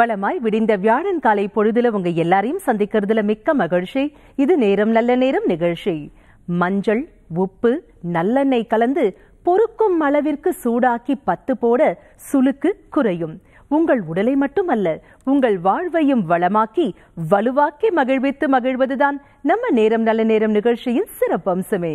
வளமாய் விடிந்த வியாழன் காலை பொழுதுல உங்க எல்லாரையும் சந்திக்கிறதுல மிக்க மகிழ்ச்சி இது நேரம் நல்ல நேரம் நிகழ்ச்சி மஞ்சள் உப்பு நல்லெண்ணெய் கலந்து பொறுக்கும் அளவிற்கு சூடாக்கி பத்து போட சுளுக்கு குறையும் உங்கள் உடலை மட்டுமல்ல உங்கள் வாழ்வையும் வளமாக்கி வலுவாக்கி மகிழ்வித்து மகிழ்வதுதான் நம்ம நேரம் நல்ல நேரம் நிகழ்ச்சியின் சிறப்பம்சமே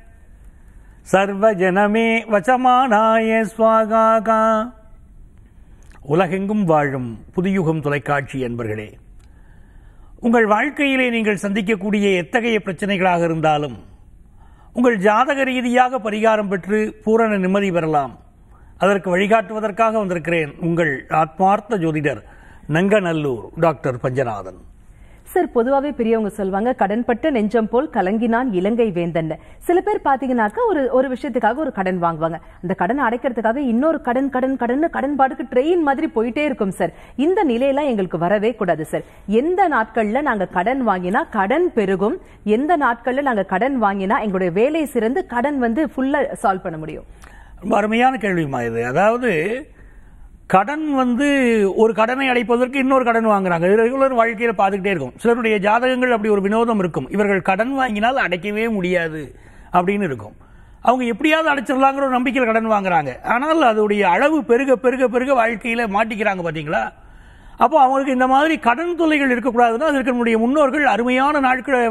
சர்வஜனமே வச்சமானாய ஸ்வாகாகா உலகெங்கும் வாழும் புதியுகம் தொலைக்காட்சி என்பர்களே உங்கள் வாழ்க்கையிலே நீங்கள் சந்திக்கக்கூடிய எத்தகைய பிரச்சனைகளாக இருந்தாலும் உங்கள் ஜாதக ரீதியாக பரிகாரம் பெற்று பூரண நிம்மதி பெறலாம் அதற்கு வழிகாட்டுவதற்காக வந்திருக்கிறேன் உங்கள் ஆத்மார்த்த ஜோதிடர் நங்கநல்லூர் டாக்டர் பஞ்சநாதன் சார் பொதுவாகவே பெரியவங்க சொல்லுவாங்க கடன்பட்டு நெஞ்சம் போல் கலங்கினான் இலங்கை வேந்தன் சில பேர் பாத்தீங்கன்னாக்க ஒரு ஒரு விஷயத்துக்காக ஒரு கடன் வாங்குவாங்க அந்த கடன் அடைக்கிறதுக்காக இன்னொரு கடன் கடன் கடன் கடன் பாடுக்கு ட்ரெயின் மாதிரி போயிட்டே இருக்கும் சார் இந்த நிலையெல்லாம் எங்களுக்கு வரவே கூடாது சார் எந்த நாட்கள்ல நாங்க கடன் வாங்கினா கடன் பெருகும் எந்த நாட்கள்ல நாங்க கடன் வாங்கினா எங்களுடைய வேலையை சிறந்து கடன் வந்து ஃபுல்லா சால்வ் பண்ண முடியும் ரொம்ப அருமையான கேள்விமா இது அதாவது கடன் வந்து ஒரு கடனை அடைப்பதற்கு இன்னொரு கடன் வாங்குறாங்க ரெகுலர் வாழ்க்கையில் பார்த்துக்கிட்டே இருக்கும் சிலருடைய ஜாதகங்கள் அப்படி ஒரு வினோதம் இருக்கும் இவர்கள் கடன் வாங்கினால் அடைக்கவே முடியாது அப்படின்னு இருக்கும் அவங்க எப்படியாவது அடைச்சிடலாங்கிற ஒரு நம்பிக்கையில் கடன் வாங்குறாங்க ஆனால் அதோடைய அளவு பெருக பெருக பெருக வாழ்க்கையில் மாட்டிக்கிறாங்க பார்த்தீங்களா அப்போ அவங்களுக்கு இந்த மாதிரி கடன் தொல்லைகள் இருக்கக்கூடாதுன்னா அதற்கு முன்னோர்கள் அருமையான நாட்களை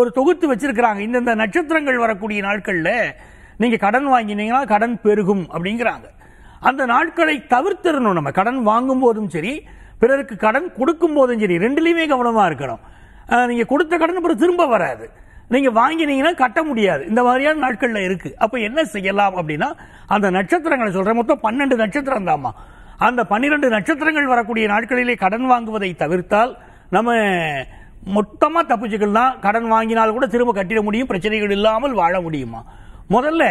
ஒரு தொகுத்து வச்சிருக்கிறாங்க இந்தந்த நட்சத்திரங்கள் வரக்கூடிய நாட்களில் நீங்கள் கடன் வாங்கினீங்கன்னா கடன் பெருகும் அப்படிங்கிறாங்க அந்த நாட்களை தவிர்த்திடணும் நம்ம கடன் வாங்கும் போதும் சரி பிறருக்கு கடன் கொடுக்கும் போதும் சரி ரெண்டுலேயுமே கவனமாக இருக்கணும் நீங்கள் கொடுத்த கடன் அப்புறம் திரும்ப வராது நீங்கள் வாங்கினீங்கன்னா கட்ட முடியாது இந்த மாதிரியான நாட்களில் இருக்குது அப்போ என்ன செய்யலாம் அப்படின்னா அந்த நட்சத்திரங்களை சொல்கிறேன் மொத்தம் பன்னெண்டு நட்சத்திரம் தாம்மா அந்த பன்னிரெண்டு நட்சத்திரங்கள் வரக்கூடிய நாட்களிலே கடன் வாங்குவதை தவிர்த்தால் நம்ம மொத்தமாக தான் கடன் வாங்கினால் கூட திரும்ப கட்டிட முடியும் பிரச்சனைகள் இல்லாமல் வாழ முடியுமா முதல்ல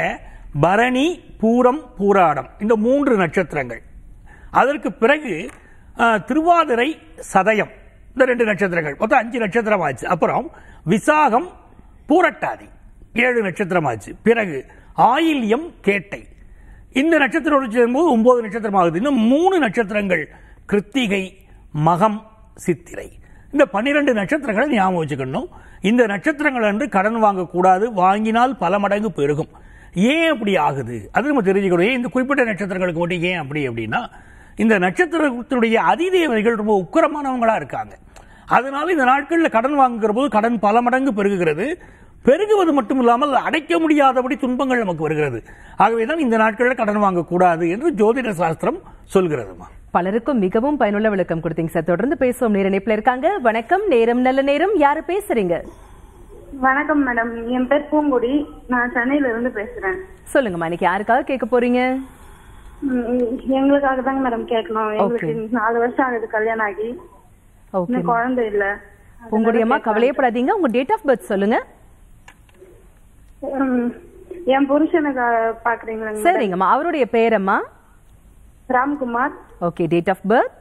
பரணி பூரம் பூராடம் இந்த மூன்று நட்சத்திரங்கள் அதற்கு பிறகு திருவாதிரை சதயம் இந்த ரெண்டு நட்சத்திரங்கள் மொத்தம் அஞ்சு நட்சத்திரம் ஆச்சு அப்புறம் விசாகம் பூரட்டாதி ஏழு நட்சத்திரம் ஆச்சு பிறகு ஆயில்யம் கேட்டை இந்த நட்சத்திரம் போது ஒன்பது நட்சத்திரம் ஆகுது இன்னும் மூணு நட்சத்திரங்கள் கிருத்திகை மகம் சித்திரை இந்த பன்னிரெண்டு நட்சத்திரங்களை ஞாபகம் வச்சுக்கணும் இந்த நட்சத்திரங்கள் என்று கடன் வாங்கக்கூடாது வாங்கினால் பல மடங்கு பெருகும் ஏன் அப்படி ஆகுது அது நம்ம தெரிஞ்சுக்கணும் ஏன் இந்த குறிப்பிட்ட நட்சத்திரங்களுக்கு மட்டும் ஏன் அப்படி அப்படின்னா இந்த நட்சத்திரத்தினுடைய அதிதேவதைகள் ரொம்ப உக்கரமானவங்களாக இருக்காங்க அதனால இந்த நாட்களில் கடன் வாங்குகிற போது கடன் பல மடங்கு பெருகுகிறது பெருகுவது மட்டும் இல்லாமல் அடைக்க முடியாதபடி துன்பங்கள் நமக்கு வருகிறது ஆகவேதான் இந்த நாட்களில் கடன் வாங்கக்கூடாது என்று ஜோதிட சாஸ்திரம் சொல்கிறது பலருக்கும் மிகவும் பயனுள்ள விளக்கம் கொடுத்தீங்க சார் தொடர்ந்து பேசுவோம் நேர இணைப்பில் இருக்காங்க வணக்கம் நேரம் நல்ல நேரம் யாரு பேசுறீங்க வணக்கம் மேடம் என் பேர் பூங்குடி நான் சென்னையில இருந்து பேசுறேன் சொல்லுங்கம்மா இன்னைக்கு யாருக்காக கேட்க போறீங்க எங்களுக்காக தாங்க மேடம் கேட்கணும் எங்களுக்கு நாலு வருஷம் ஆகுது கல்யாணம் ஆகி இன்னும் குழந்தை இல்ல உங்களுடைய அம்மா கவலையப்படாதீங்க உங்க டேட் ஆஃப் பர்த் சொல்லுங்க என் புருஷனுக்கு பாக்குறீங்களா சரிங்கம்மா அவருடைய பேரம்மா Ramkumar okay date of birth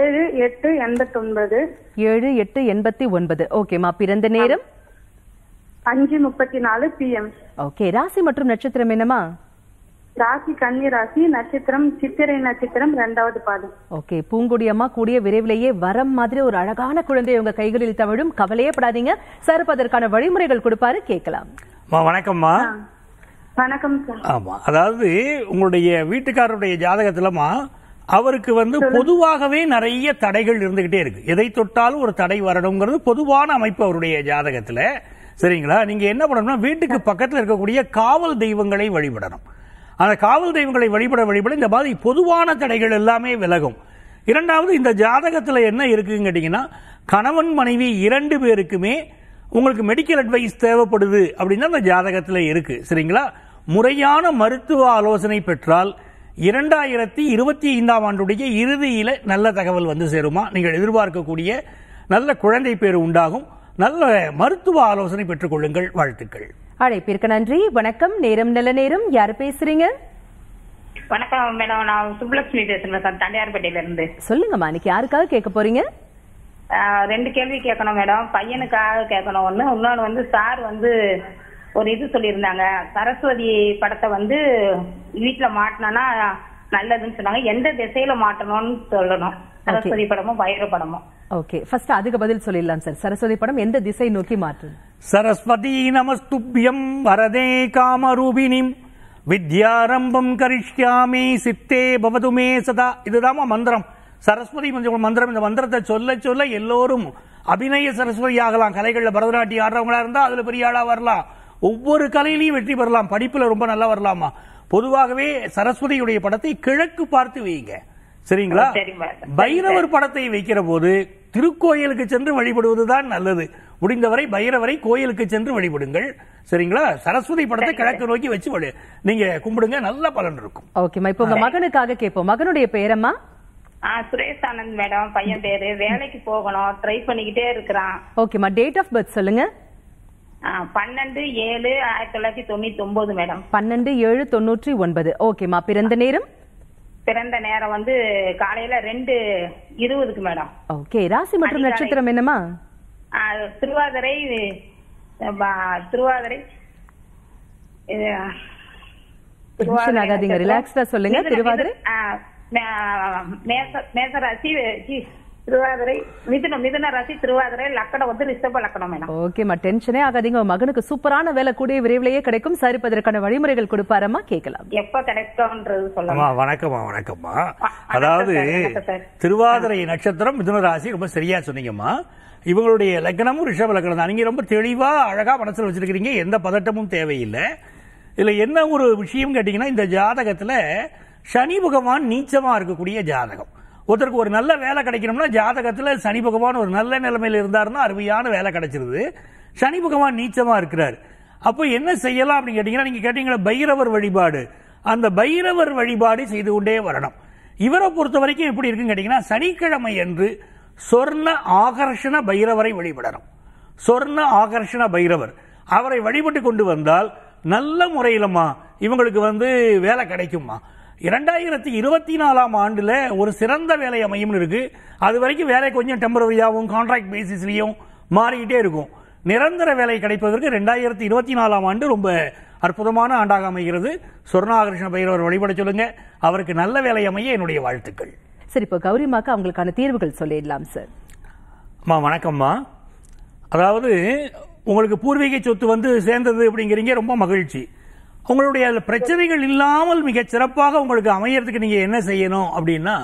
ஏழு எட்டு எண்பத்தி ஒன்பது ஏழு எட்டு எண்பத்தி ஒன்பது ஓகேம்மா பிறந்த நேரம் அஞ்சு முப்பத்தி நாலு பிஎம் ஓகே ராசி மற்றும் நட்சத்திரம் என்னமா ராசி கன்னி ராசி நட்சத்திரம் சித்திரை நட்சத்திரம் ரெண்டாவது பாதம் ஓகே பூங்குடி அம்மா கூடிய விரைவிலேயே வரம் மாதிரி ஒரு அழகான குழந்தை உங்க கைகளில் தமிழும் கவலையே படாதீங்க சார் அதற்கான வழிமுறைகள் கொடுப்பாரு கேட்கலாம் வணக்கம்மா வணக்கம் ஆமா அதாவது உங்களுடைய வீட்டுக்காரருடைய ஜாதகத்துலமா அவருக்கு வந்து பொதுவாகவே நிறைய தடைகள் இருந்துகிட்டே இருக்கு எதை தொட்டாலும் ஒரு தடை வரணுங்கிறது பொதுவான அமைப்பு அவருடைய ஜாதகத்துல சரிங்களா நீங்கள் என்ன பண்ணணும்னா வீட்டுக்கு பக்கத்தில் இருக்கக்கூடிய காவல் தெய்வங்களை வழிபடணும் அந்த காவல் தெய்வங்களை வழிபட வழிபட இந்த மாதிரி பொதுவான தடைகள் எல்லாமே விலகும் இரண்டாவது இந்த ஜாதகத்தில் என்ன இருக்குன்னு கேட்டிங்கன்னா கணவன் மனைவி இரண்டு பேருக்குமே உங்களுக்கு மெடிக்கல் அட்வைஸ் தேவைப்படுது அப்படின்னா அந்த ஜாதகத்தில் இருக்குது சரிங்களா முறையான மருத்துவ ஆலோசனை பெற்றால் இரண்டாயிரத்தி இருபத்தி ஐந்தாம் ஆண்டுடைய இறுதியில் நல்ல தகவல் வந்து சேருமா நீங்கள் எதிர்பார்க்கக்கூடிய நல்ல குழந்தை பேர் உண்டாகும் நல்ல மருத்துவ ஆலோசனை பெற்றுக்கொள்ளுங்கள் வாழ்த்துக்கள் அழைப்பிற்கு நன்றி வணக்கம் நேரம் நல்ல நேரம் யார் பேசுறீங்க வணக்கம் மேடம் நான் சுப்புலட்சுமி பேசுறேன் சார் தண்டையார்பேட்டையில இருந்து சொல்லுங்கம்மா இன்னைக்கு யாருக்காக கேட்க போறீங்க ரெண்டு கேள்வி கேட்கணும் மேடம் பையனுக்காக கேட்கணும் ஒண்ணு இன்னொன்று வந்து சார் வந்து ஒரு இது சொல்லியிருந்தாங்க சரஸ்வதி படத்தை வந்து வீட்டுல மாட்டினா நல்லதுன்னு சொன்னாங்க எந்த திசையில மாட்டணும்னு சொல்லணும் சரஸ்வதி படமும் வைர படமும் ஓகே ஃபர்ஸ்ட் அதுக்கு பதில் சொல்லிடலாம் சார் சரஸ்வதி படம் எந்த திசை நோக்கி மாற்று சரஸ்வதி நமஸ்துப்யம் வரதே காமரூபினிம் வித்யாரம்பம் கரிஷ்யாமி சித்தே பவதுமே சதா இதுதான் மந்திரம் சரஸ்வதி மந்திரம் இந்த மந்திரத்தை சொல்ல சொல்ல எல்லோரும் அபிநய சரஸ்வதி ஆகலாம் கலைகளில் பரதநாட்டியம் ஆடுறவங்களா இருந்தால் அதில் பெரிய ஆளாக வரலாம் ஒவ்வொரு கலையிலையும் வெற்றி பெறலாம் படிப்பில் ரொம்ப நல்லா வரலாமா பொதுவாகவே சரஸ்வதியுடைய படத்தை கிழக்கு பார்த்து வைங்க சரிங்களா பைரவர் படத்தை வைக்கிற போது திருக்கோயிலுக்கு சென்று வழிபடுவதுதான் நல்லது முடிந்தவரை பைரவரை கோயிலுக்கு சென்று வழிபடுங்கள் சரிங்களா சரஸ்வதி படத்தை கிழக்கு நோக்கி வச்சு நீங்க கும்பிடுங்க நல்ல பலன் இருக்கும் ஓகேமா இப்ப உங்க மகனுக்காக கேட்போம் மகனுடைய பேரம்மா சுரேஷ் ஆனந்த் மேடம் பையன் பேரு வேலைக்கு போகணும் ட்ரை பண்ணிக்கிட்டே இருக்கிறான் ஓகேமா டேட் ஆஃப் பர்த் சொல்லுங்க பன்னெண்டு ஏழு ஆயிரத்தி தொள்ளாயிரத்தி தொண்ணூத்தி ஒன்பது மேடம் பன்னெண்டு ஏழு தொண்ணூற்றி ஒன்பது ஓகேமா பிறந்த நேரம் பிறந்த நேரம் வந்து காலையில ரெண்டு இருபதுக்கு மேடம் ஓகே ராசி மற்றும் நட்சத்திரம் என்னமா திருவாதிரை திருவாதிரை ஆகாதீங்க சொல்லுங்க திருவாதிரை மேசராசி திருவாதிரை லக்கணம் வந்து லக்கணம் ஓகேம்மா டென்ஷனே மகனுக்கு சூப்பரான வேலை கூடிய விரைவிலேயே கிடைக்கும் சரிப்பதற்கான வழிமுறைகள் எப்ப வணக்கம்மா வணக்கம்மா அதாவது நட்சத்திரம் மிதுன ராசி ரொம்ப சரியா சொன்னீங்கம்மா இவங்களுடைய லக்கணமும் ரிஷப லக்னம் தான் நீங்க ரொம்ப தெளிவா அழகா மனசுல வச்சிருக்கிறீங்க எந்த பதட்டமும் தேவையில்லை இதுல என்ன ஒரு விஷயம் கேட்டீங்கன்னா இந்த ஜாதகத்துல சனி பகவான் நீச்சமா இருக்கக்கூடிய ஜாதகம் ஒருத்தருக்கு ஒரு நல்ல வேலை கிடைக்கணும்னா ஜாதகத்தில் சனி பகவான் ஒரு நல்ல நிலைமையில் இருந்தாருன்னா அருமையான வேலை கிடைச்சிருது சனி பகவான் நீச்சமாக இருக்கிறார் அப்போ என்ன செய்யலாம் அப்படின்னு கேட்டீங்கன்னா நீங்கள் கேட்டிங்கன்னா பைரவர் வழிபாடு அந்த பைரவர் வழிபாடு செய்து கொண்டே வரணும் இவரை பொறுத்த வரைக்கும் எப்படி இருக்குன்னு கேட்டிங்கன்னா சனிக்கிழமை என்று சொர்ண ஆகர்ஷண பைரவரை வழிபடணும் சொர்ண ஆகர்ஷண பைரவர் அவரை வழிபட்டு கொண்டு வந்தால் நல்ல முறையிலம்மா இவங்களுக்கு வந்து வேலை கிடைக்குமா இரண்டாயிரத்தி இருபத்தி நாலாம் ஆண்டில் ஒரு சிறந்த வேலை அமையும்னு இருக்குது அது வரைக்கும் வேலை கொஞ்சம் டெம்பரவரியாகவும் கான்ட்ராக்ட் பேசிஸ்லையும் மாறிக்கிட்டே இருக்கும் நிரந்தர வேலை கிடைப்பதற்கு ரெண்டாயிரத்தி இருபத்தி நாலாம் ஆண்டு ரொம்ப அற்புதமான ஆண்டாக அமைகிறது சொர்ணாகிருஷ்ண பைரவர் வழிபட சொல்லுங்க அவருக்கு நல்ல வேலை அமைய என்னுடைய வாழ்த்துக்கள் சரி இப்போ கௌரிமாக்கு அவங்களுக்கான தீர்வுகள் சொல்லிடலாம் சார் அம்மா வணக்கம்மா அதாவது உங்களுக்கு பூர்வீக சொத்து வந்து சேர்ந்தது அப்படிங்கிறீங்க ரொம்ப மகிழ்ச்சி உங்களுடைய பிரச்சனைகள் இல்லாமல் மிக சிறப்பாக உங்களுக்கு அமையறதுக்கு நீங்கள் என்ன செய்யணும் அப்படின்னா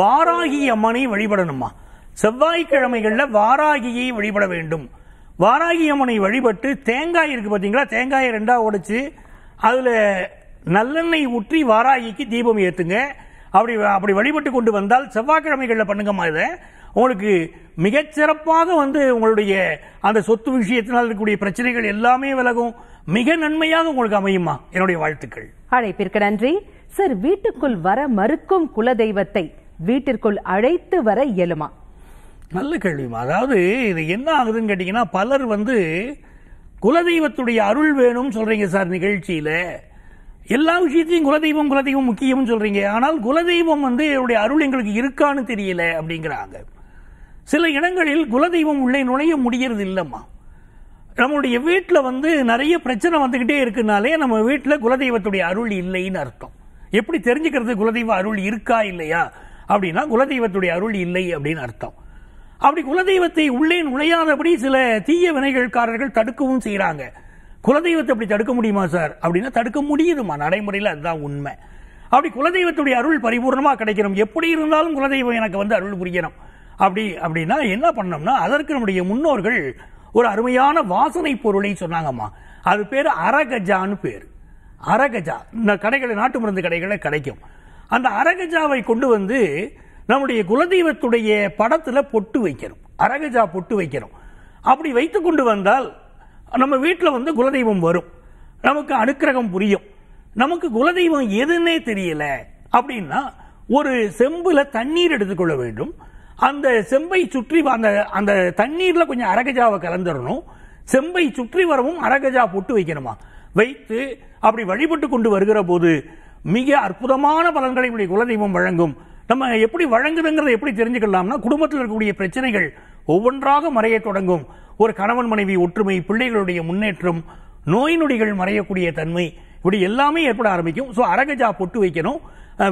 வாராகி அம்மனை வழிபடணுமா செவ்வாய்க்கிழமைகளில் வாராகியை வழிபட வேண்டும் வாராகி அம்மனை வழிபட்டு தேங்காய் இருக்குது பார்த்தீங்களா தேங்காயை ரெண்டாக உடைச்சி அதில் நல்லெண்ணெய் ஊற்றி வாராகிக்கு தீபம் ஏற்றுங்க அப்படி அப்படி வழிபட்டு கொண்டு வந்தால் செவ்வாய்க்கிழமைகளில் பண்ணுங்கம்மா இதை உங்களுக்கு மிகச்சிறப்பாக வந்து உங்களுடைய அந்த சொத்து விஷயத்தினால் இருக்கக்கூடிய பிரச்சனைகள் எல்லாமே விலகும் மிக நன்மையாக உங்களுக்கு அமையுமா என்னுடைய வாழ்த்துக்கள் அழைப்பிற்கு நன்றி சார் வீட்டுக்குள் வர மறுக்கும் குலதெய்வத்தை வீட்டிற்குள் அழைத்து வர இயலுமா நல்ல கேள்விமா அதாவது இது என்ன ஆகுதுன்னு கேட்டீங்கன்னா பலர் வந்து குலதெய்வத்துடைய அருள் வேணும்னு சொல்கிறீங்க சார் நிகழ்ச்சியில் எல்லா விஷயத்தையும் குலதெய்வம் குலதெய்வம் முக்கியம்னு சொல்கிறீங்க ஆனால் குலதெய்வம் வந்து என்னுடைய அருள் எங்களுக்கு இருக்கான்னு தெரியல அப்படிங்கிறாங்க சில இடங்களில் குலதெய்வம் உள்ளே நுழைய முடியறது இல்லம்மா நம்மளுடைய வீட்டில் வந்து நிறைய பிரச்சனை வந்துக்கிட்டே இருக்குனாலே நம்ம வீட்டில் குலதெய்வத்துடைய அருள் இல்லைன்னு அர்த்தம் எப்படி தெரிஞ்சுக்கிறது குலதெய்வ அருள் இருக்கா இல்லையா அப்படின்னா குலதெய்வத்துடைய அருள் இல்லை அப்படின்னு அர்த்தம் அப்படி குலதெய்வத்தை உள்ளே நுழையாதபடி சில தீய வினைகள்காரர்கள் தடுக்கவும் செய்கிறாங்க குலதெய்வத்தை அப்படி தடுக்க முடியுமா சார் அப்படின்னா தடுக்க முடியுதுமா நடைமுறையில் அதுதான் உண்மை அப்படி குலதெய்வத்துடைய அருள் பரிபூர்ணமாக கிடைக்கணும் எப்படி இருந்தாலும் குலதெய்வம் எனக்கு வந்து அருள் புரியணும் அப்படி அப்படின்னா என்ன பண்ணோம்னா அதற்கு நம்முடைய முன்னோர்கள் ஒரு அருமையான வாசனை பொருளை சொன்னாங்கம்மா அது பேர் அரகஜான்னு பேர் அரகஜா இந்த கடைகளில் நாட்டு மருந்து கடைகளில் கிடைக்கும் அந்த அரகஜாவை கொண்டு வந்து நம்முடைய குலதெய்வத்துடைய படத்தில் பொட்டு வைக்கணும் அரகஜா பொட்டு வைக்கணும் அப்படி வைத்து கொண்டு வந்தால் நம்ம வீட்டில் வந்து குலதெய்வம் வரும் நமக்கு அனுக்கிரகம் புரியும் நமக்கு குலதெய்வம் எதுன்னே தெரியல அப்படின்னா ஒரு செம்பில் தண்ணீர் எடுத்துக்கொள்ள வேண்டும் அந்த செம்பை சுற்றி அந்த அந்த தண்ணீரில் கொஞ்சம் அரகஜாவை கலந்துடணும் செம்பை சுற்றி வரவும் அரகஜா போட்டு வைக்கணுமா வைத்து அப்படி வழிபட்டு கொண்டு வருகிற போது மிக அற்புதமான பலன்களை இப்படி குலதெய்வம் வழங்கும் நம்ம எப்படி வழங்குதுங்கிறத எப்படி தெரிஞ்சுக்கலாம்னா குடும்பத்தில் இருக்கக்கூடிய பிரச்சனைகள் ஒவ்வொன்றாக மறைய தொடங்கும் ஒரு கணவன் மனைவி ஒற்றுமை பிள்ளைகளுடைய முன்னேற்றம் நோய் நொடிகள் மறையக்கூடிய தன்மை இப்படி எல்லாமே ஏற்பட ஆரம்பிக்கும் ஸோ அரகஜா பொட்டு வைக்கணும்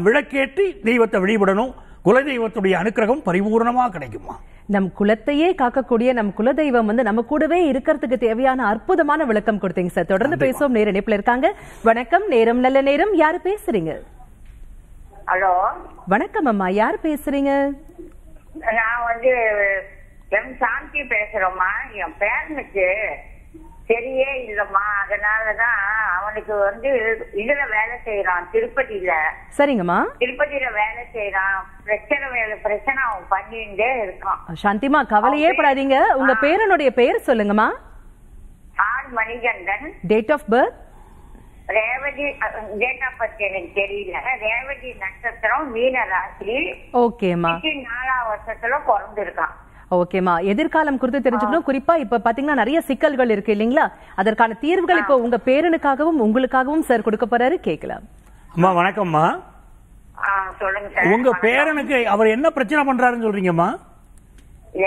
விளக்கேற்றி தெய்வத்தை வழிபடணும் குலதெய்வத்துடைய அனுக்கிரகம் பரிபூர்ணமாக கிடைக்குமா நம் குலத்தையே காக்கக்கூடிய நம் குலதெய்வம் வந்து நம்ம கூடவே இருக்கிறதுக்கு தேவையான அற்புதமான விளக்கம் கொடுத்தீங்க சார் தொடர்ந்து பேசுவோம் நேர இணைப்புல இருக்காங்க வணக்கம் நேரம் நல்ல நேரம் யாரு பேசுறீங்க ஹலோ வணக்கம் அம்மா யார் பேசுறீங்க நான் வந்து எம் சாந்தி பேசுறோம்மா என் பேரனுக்கு சரியே இல்லம்மா அதனாலதான் அவனுக்கு வந்து இதுல வேலை செய்யறான் திருப்பதியில சரிங்கம்மா திருப்பதியில வேலை செய்யறான் பிரச்சனை வேலை பிரச்சனை அவன் பண்ணிட்டே இருக்கான் சாந்திமா கவலையே படாதீங்க உங்க பேரனுடைய பெயர் சொல்லுங்கம்மா R Manikandan date of birth Revathi date of birth எனக்கு தெரியல ரேவதி நட்சத்திரம் மீன ராசி ஓகேம்மா நாலாம் வருஷத்துல பிறந்திருக்கான் ஓகேமா oh, எதிர்காலம் குறித்து தெரிஞ்சுக்கணும் குறிப்பா இப்ப பாத்தீங்கன்னா நிறைய சிக்கல்கள் இருக்கு இல்லைங்களா அதற்கான தீர்வுகள் இப்போ உங்க பேரனுக்காகவும் உங்களுக்காகவும் சார் கொடுக்க போறாரு கேட்கலாம் அம்மா வணக்கம்மா உங்க பேரனுக்கு அவர் என்ன பிரச்சனை பண்றாருன்னு சொல்றீங்கம்மா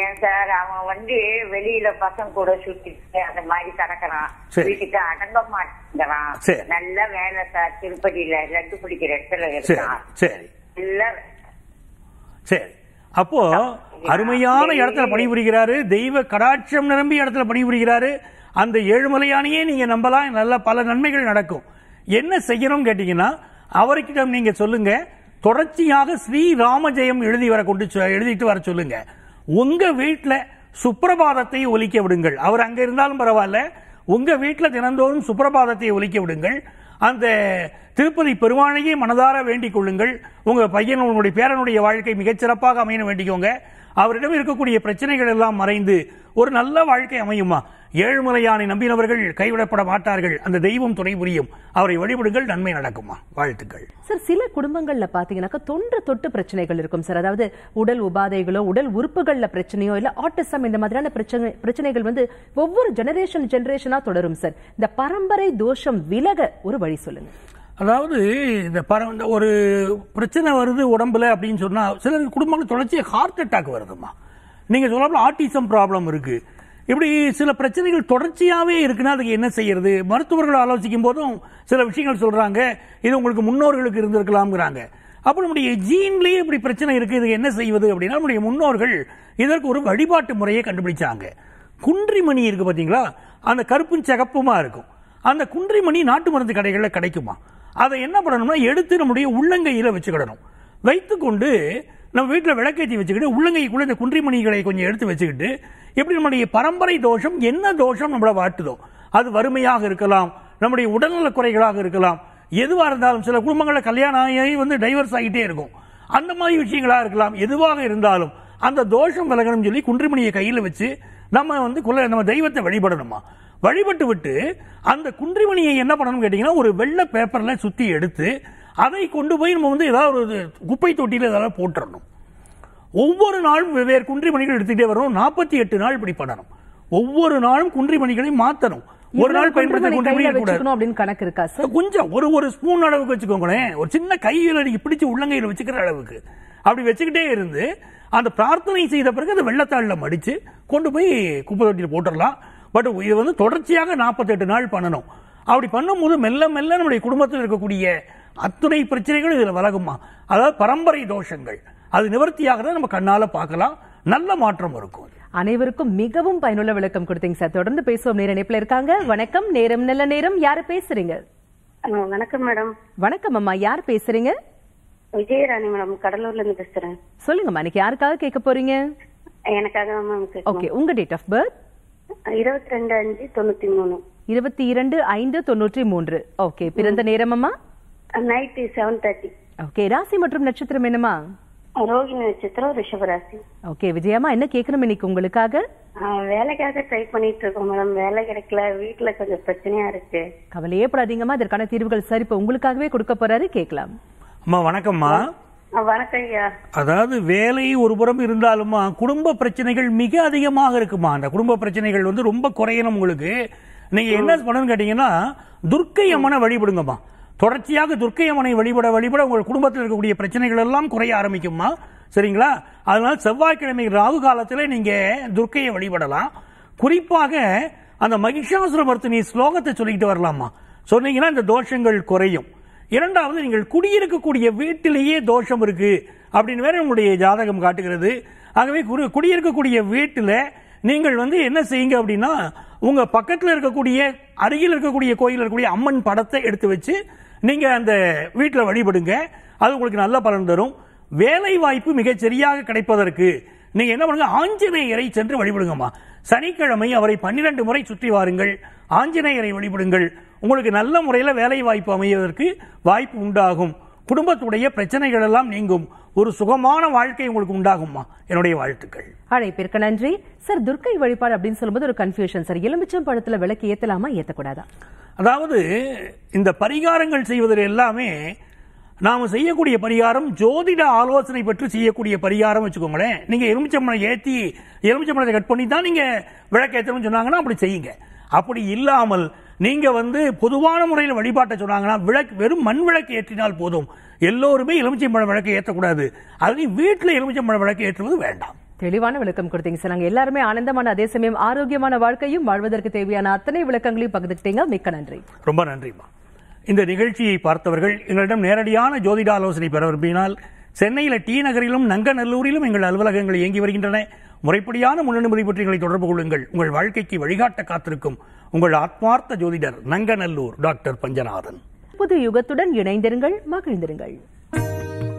ஏன் சார் அவன் வந்து வெளியில பசங்க கூட சுத்திட்டு அந்த மாதிரி கிடக்குறான் வீட்டுக்கு அடங்க மாட்டேங்கிறான் நல்ல வேலை சார் திருப்பதியில லட்டு குடிக்கிற இடத்துல இருக்கான் சரி அப்போ அருமையான இடத்துல பணிபுரிகிறாரு தெய்வ கடாட்சம் நிரம்பி இடத்துல பணிபுரிகிறாரு அந்த ஏழுமலையானையே நீங்க நம்பலாம் நல்ல பல நன்மைகள் நடக்கும் என்ன செய்யணும் கேட்டீங்கன்னா அவருக்கிடம் நீங்க சொல்லுங்க தொடர்ச்சியாக ஸ்ரீராமஜெயம் எழுதி வர கொண்டு எழுதிட்டு வர சொல்லுங்க உங்க வீட்டில் சுப்பிரபாதத்தை ஒலிக்க விடுங்கள் அவர் அங்க இருந்தாலும் பரவாயில்ல உங்க வீட்டில் தினந்தோறும் சுப்பிரபாதத்தை ஒலிக்க விடுங்கள் அந்த திருப்பதி பெருமானையே மனதார வேண்டிக் கொள்ளுங்கள் உங்க பையன் உங்களுடைய பேரனுடைய வாழ்க்கை மிகச்சிறப்பாக அமையணும் வேண்டிக்கோங்க அவரிடம் இருக்கக்கூடிய பிரச்சனைகள் எல்லாம் மறைந்து ஒரு நல்ல வாழ்க்கை அமையுமா ஏழுமலையானை நம்பினவர்கள் கைவிடப்பட மாட்டார்கள் அந்த தெய்வம் துணை புரியும் அவரை வழிபடுங்கள் நன்மை நடக்குமா வாழ்த்துக்கள் சார் சில குடும்பங்கள்ல பாத்தீங்கன்னாக்கா தொன்று தொட்டு பிரச்சனைகள் இருக்கும் சார் அதாவது உடல் உபாதைகளோ உடல் உறுப்புகள்ல பிரச்சனையோ இல்ல ஆட்டிசம் இந்த மாதிரியான பிரச்சனை பிரச்சனைகள் வந்து ஒவ்வொரு ஜெனரேஷன் ஜெனரேஷனா தொடரும் சார் இந்த பரம்பரை தோஷம் விலக ஒரு வழி சொல்லுங்க அதாவது இந்த பர ஒரு பிரச்சனை வருது உடம்புல அப்படின்னு சொன்னால் சில குடும்பங்கள் தொடர்ச்சி ஹார்ட் அட்டாக் வருதுமா நீங்கள் சொல்லாமல் ஆர்டிசம் ப்ராப்ளம் இருக்குது இப்படி சில பிரச்சனைகள் தொடர்ச்சியாகவே இருக்குன்னா அதுக்கு என்ன செய்யறது மருத்துவர்கள் ஆலோசிக்கும் போதும் சில விஷயங்கள் சொல்கிறாங்க இது உங்களுக்கு முன்னோர்களுக்கு இருந்திருக்கலாம்ங்கிறாங்க அப்போ நம்முடைய ஜீன்லேயே இப்படி பிரச்சனை இருக்குது இது என்ன செய்வது அப்படின்னா நம்முடைய முன்னோர்கள் இதற்கு ஒரு வழிபாட்டு முறையை கண்டுபிடிச்சாங்க குன்றிமணி இருக்குது பார்த்தீங்களா அந்த கருப்பும் சகப்புமா இருக்கும் அந்த குன்றிமணி நாட்டு மருந்து கடைகளில் கிடைக்குமா அதை என்ன பண்ணணும்னா எடுத்து நம்முடைய உள்ளங்கையில் வச்சுக்கிடணும் வைத்துக்கொண்டு நம்ம வீட்டில் விளக்கேற்றி வச்சுக்கிட்டு உள்ளங்கைக்குள்ளே இந்த குன்றிமணிகளை கொஞ்சம் எடுத்து வச்சுக்கிட்டு எப்படி நம்முடைய பரம்பரை தோஷம் என்ன தோஷம் நம்மளை வாட்டுதோ அது வறுமையாக இருக்கலாம் நம்முடைய உடல்நலக் குறைகளாக இருக்கலாம் எதுவாக இருந்தாலும் சில குடும்பங்களில் கல்யாணம் ஆகி வந்து டைவர்ஸ் ஆகிட்டே இருக்கும் அந்த மாதிரி விஷயங்களாக இருக்கலாம் எதுவாக இருந்தாலும் அந்த தோஷம் விலகணும்னு சொல்லி குன்றிமணியை கையில் வச்சு நம்ம வந்து குல நம்ம தெய்வத்தை வழிபடணுமா வழிபட்டு விட்டு அந்த குன்றிமணியை என்ன பண்ணணும் கேட்டிங்கன்னா ஒரு வெள்ளை பேப்பரில் சுற்றி எடுத்து அதை கொண்டு போய் நம்ம வந்து ஏதாவது ஒரு குப்பை தொட்டியில் ஏதாவது போட்டுடணும் ஒவ்வொரு நாளும் வெவ்வேறு குன்றிமணிகள் எடுத்துக்கிட்டே வரணும் நாற்பத்தி எட்டு நாள் இப்படி பண்ணணும் ஒவ்வொரு நாளும் குன்றிமணிகளை மாற்றணும் ஒரு நாள் பயன்படுத்த கொஞ்சம் ஒரு ஒரு ஸ்பூன் அளவுக்கு வச்சுக்கோங்களேன் ஒரு சின்ன கையில் நீங்க பிடிச்சு உள்ளங்கையில் வச்சுக்கிற அளவுக்கு அப்படி வச்சுக்கிட்டே இருந்து அந்த பிரார்த்தனை செய்த பிறகு அந்த வெள்ளத்தாளில் மடித்து கொண்டு போய் குப்பை தொட்டியில் போட்டுடலாம் பட் இது வந்து தொடர்ச்சியாக நாற்பத்தெட்டு நாள் பண்ணணும் அப்படி பண்ணும்போது மெல்ல மெல்ல நம்முடைய குடும்பத்தில் இருக்கக்கூடிய அத்துணை பிரச்சனைகள் இதில் வழங்குமா அதாவது பரம்பரை தோஷங்கள் அது நிவர்த்தியாக நம்ம கண்ணால பார்க்கலாம் நல்ல மாற்றம் இருக்கும் அனைவருக்கும் மிகவும் பயனுள்ள விளக்கம் கொடுத்தீங்க சார் தொடர்ந்து பேசுவோம் நேர இணைப்புல இருக்காங்க வணக்கம் நேரம் நல்ல நேரம் யாரு பேசுறீங்க வணக்கம் மேடம் வணக்கம் அம்மா யார் பேசுறீங்க விஜயராணி மேடம் கடலூர்ல இருந்து பேசுறேன் சொல்லுங்கம்மா இன்னைக்கு யாருக்காக கேட்க போறீங்க எனக்காக ஓகே உங்க டேட் ஆஃப் பர்த் இருபத்தி ரெண்டு அஞ்சு தொண்ணூத்தி மூணு இருபத்தி இரண்டு ஐந்து தொண்ணூற்றி மூன்று ஓகே பிறந்த நேரம் அம்மா நைட்டு செவன் தேர்ட்டி ஓகே ராசி மற்றும் நட்சத்திரம் என்னம்மா ரோகிணி நட்சத்திரம் ராசி ஓகே விஜயம்மா என்ன கேட்கணும் இன்னைக்கு உங்களுக்காக வேலைக்காக ட்ரை பண்ணிட்டு இருக்கோம் மேடம் வேலை கிடைக்கல வீட்டுல கொஞ்சம் பிரச்சனையா இருக்கு கவலையே படாதீங்கம்மா இதற்கான தீர்வுகள் சரி இப்ப உங்களுக்காகவே கொடுக்க போறாரு கேட்கலாம் அம்மா வணக்கம்மா அதாவது வேலை ஒரு புறம் இருந்தாலுமா குடும்ப பிரச்சனைகள் மிக அதிகமாக இருக்குமா அந்த குடும்ப பிரச்சனைகள் வந்து ரொம்ப குறையணும் உங்களுக்கு நீங்க என்ன பண்ணணும்னு கேட்டீங்கன்னா துர்க்கை அம்மனை வழிபடுங்கம்மா தொடர்ச்சியாக துர்க்கை அம்மனை வழிபட வழிபட உங்கள் குடும்பத்தில் இருக்கக்கூடிய பிரச்சனைகள் எல்லாம் குறைய ஆரம்பிக்குமா சரிங்களா அதனால செவ்வாய்க்கிழமை ராகு காலத்தில் நீங்க துர்க்கையை வழிபடலாம் குறிப்பாக அந்த மகிஷாசுர ஸ்லோகத்தை சொல்லிக்கிட்டு வரலாமா சொன்னீங்கன்னா இந்த தோஷங்கள் குறையும் இரண்டாவது நீங்கள் குடியிருக்கக்கூடிய வீட்டிலேயே தோஷம் இருக்கு அப்படின்னு வேற உங்களுடைய ஜாதகம் காட்டுகிறது ஆகவே குடியிருக்கக்கூடிய வீட்டில் நீங்கள் வந்து என்ன செய்யுங்க அப்படின்னா உங்க பக்கத்தில் இருக்கக்கூடிய அருகில் இருக்கக்கூடிய கோயில் இருக்கக்கூடிய அம்மன் படத்தை எடுத்து வச்சு நீங்க அந்த வீட்டில் வழிபடுங்க அது உங்களுக்கு நல்ல பலன் தரும் வேலை வாய்ப்பு மிகச் சரியாக கிடைப்பதற்கு நீங்க என்ன பண்ணுங்க ஆஞ்சநேயரை சென்று வழிபடுங்கம்மா சனிக்கிழமை அவரை பன்னிரண்டு முறை சுற்றி வாருங்கள் ஆஞ்சநேயரை வழிபடுங்கள் உங்களுக்கு நல்ல முறையில் வேலை வாய்ப்பு அமைவதற்கு வாய்ப்பு உண்டாகும் குடும்பத்துடைய பிரச்சனைகள் எல்லாம் நீங்கும் ஒரு சுகமான வாழ்க்கை உங்களுக்கு உண்டாகுமா என்னுடைய வாழ்த்துக்கள் அழைப்பிற்கு நன்றி சார் துர்க்கை வழிபாடு அப்படின்னு சொல்லும்போது ஒரு கன்ஃபியூஷன் சார் எலுமிச்சம் பழத்தில் விளக்கு ஏற்றலாமா ஏற்றக்கூடாதா அதாவது இந்த பரிகாரங்கள் செய்வதில் எல்லாமே நாம் செய்யக்கூடிய பரிகாரம் ஜோதிட ஆலோசனை பெற்று செய்யக்கூடிய பரிகாரம் வச்சுக்கோங்களேன் நீங்கள் எலுமிச்சம்பழம் ஏற்றி எலுமிச்சம்பழத்தை கட் பண்ணி தான் நீங்கள் ஏற்றணும்னு சொன்னாங்கன்னா அப்படி செய்யுங்க அப்படி இல்லாமல் நீங்க வந்து பொதுவான முறையில் வழிபாட்டை சொன்னாங்கன்னா விளக்கு வெறும் மண் விளக்கு ஏற்றினால் போதும் எல்லோருமே எலுமிச்சை பழம் விளக்கு ஏற்றக்கூடாது அதுலேயும் வீட்டில் எலுமிச்சை பழம் விளக்கு ஏற்றுவது வேண்டாம் தெளிவான விளக்கம் கொடுத்தீங்க சார் நாங்கள் எல்லாருமே ஆனந்தமான அதே சமயம் ஆரோக்கியமான வாழ்க்கையும் வாழ்வதற்கு தேவையான அத்தனை விளக்கங்களையும் பகிர்ந்துட்டீங்க மிக்க நன்றி ரொம்ப நன்றிமா இந்த நிகழ்ச்சியை பார்த்தவர்கள் எங்களிடம் நேரடியான ஜோதிட ஆலோசனை பெற விரும்பினால் சென்னையில் டி நகரிலும் நங்கநல்லூரிலும் எங்கள் அலுவலகங்கள் இயங்கி வருகின்றன முறைப்படியான முன்னனுமதி பற்றி எங்களை தொடர்பு கொள்ளுங்கள் உங்கள் வாழ்க்கைக்கு வழிகாட்ட காத்திருக்கும் உங்கள் ஆத்மார்த்த ஜோதிடர் நங்கநல்லூர் டாக்டர் பஞ்சநாதன் புது யுகத்துடன் இணைந்திருங்கள் மகிழ்ந்திருங்கள்